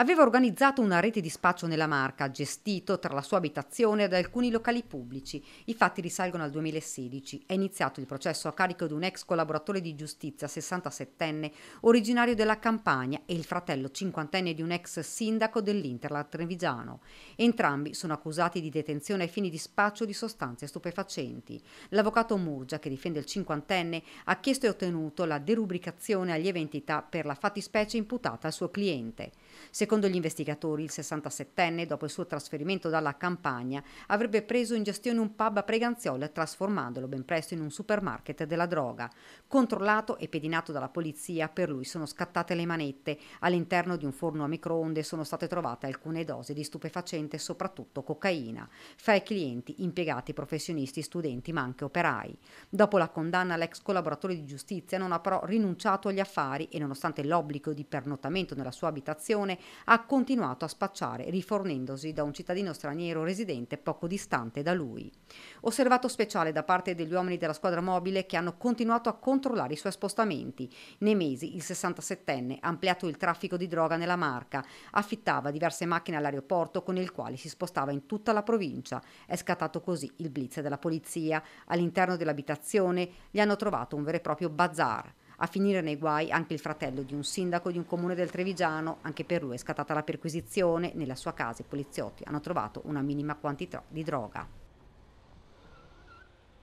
Aveva organizzato una rete di spaccio nella Marca, gestito tra la sua abitazione ed alcuni locali pubblici. I fatti risalgono al 2016. È iniziato il processo a carico di un ex collaboratore di giustizia, 67enne, originario della Campania, e il fratello 50enne di un ex sindaco dell'Interla trevigiano. Entrambi sono accusati di detenzione ai fini di spaccio di sostanze stupefacenti. L'avvocato Murgia, che difende il 50enne, ha chiesto e ottenuto la derubricazione agli eventi per la fattispecie imputata al suo cliente. Secondo Secondo gli investigatori, il 67enne, dopo il suo trasferimento dalla campagna, avrebbe preso in gestione un pub a Preganziola trasformandolo ben presto in un supermarket della droga. Controllato e pedinato dalla polizia, per lui sono scattate le manette. All'interno di un forno a microonde sono state trovate alcune dosi di stupefacente, soprattutto cocaina, fra i clienti, impiegati, professionisti, studenti, ma anche operai. Dopo la condanna, l'ex collaboratore di giustizia non ha però rinunciato agli affari e nonostante l'obbligo di pernottamento nella sua abitazione, ha continuato a spacciare, rifornendosi da un cittadino straniero residente poco distante da lui. Osservato speciale da parte degli uomini della squadra mobile che hanno continuato a controllare i suoi spostamenti. Nei mesi il 67enne ha ampliato il traffico di droga nella marca, affittava diverse macchine all'aeroporto con il quale si spostava in tutta la provincia. È scattato così il blitz della polizia. All'interno dell'abitazione gli hanno trovato un vero e proprio bazar. A finire nei guai anche il fratello di un sindaco di un comune del Trevigiano, anche per lui è scattata la perquisizione, nella sua casa i poliziotti hanno trovato una minima quantità di droga.